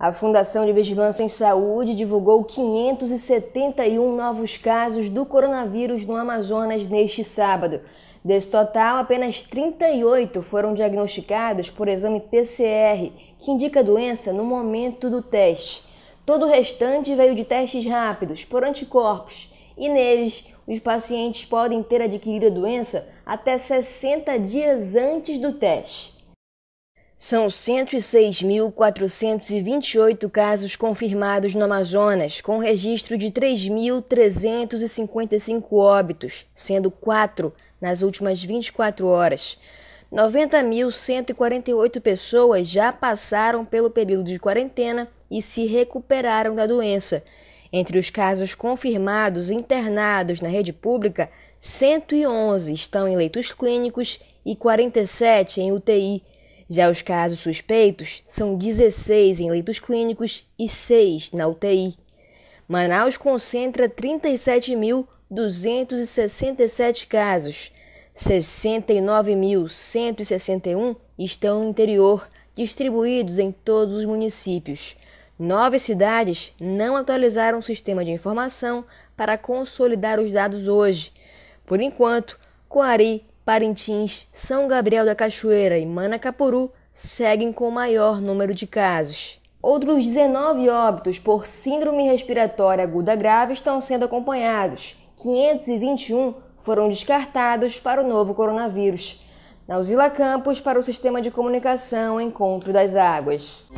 A Fundação de Vigilância em Saúde divulgou 571 novos casos do coronavírus no Amazonas neste sábado. Desse total, apenas 38 foram diagnosticados por exame PCR, que indica a doença no momento do teste. Todo o restante veio de testes rápidos por anticorpos, e neles, os pacientes podem ter adquirido a doença até 60 dias antes do teste. São 106.428 casos confirmados no Amazonas, com registro de 3.355 óbitos, sendo 4 nas últimas 24 horas. 90.148 pessoas já passaram pelo período de quarentena e se recuperaram da doença. Entre os casos confirmados internados na rede pública, 111 estão em leitos clínicos e 47 em UTI já os casos suspeitos são 16 em leitos clínicos e 6 na UTI. Manaus concentra 37.267 casos. 69.161 estão no interior, distribuídos em todos os municípios. Nove cidades não atualizaram o sistema de informação para consolidar os dados hoje. Por enquanto, Coari, Parintins, São Gabriel da Cachoeira e Manacapuru seguem com o maior número de casos. Outros 19 óbitos por síndrome respiratória aguda grave estão sendo acompanhados. 521 foram descartados para o novo coronavírus. Nauzila Campos para o Sistema de Comunicação Encontro das Águas.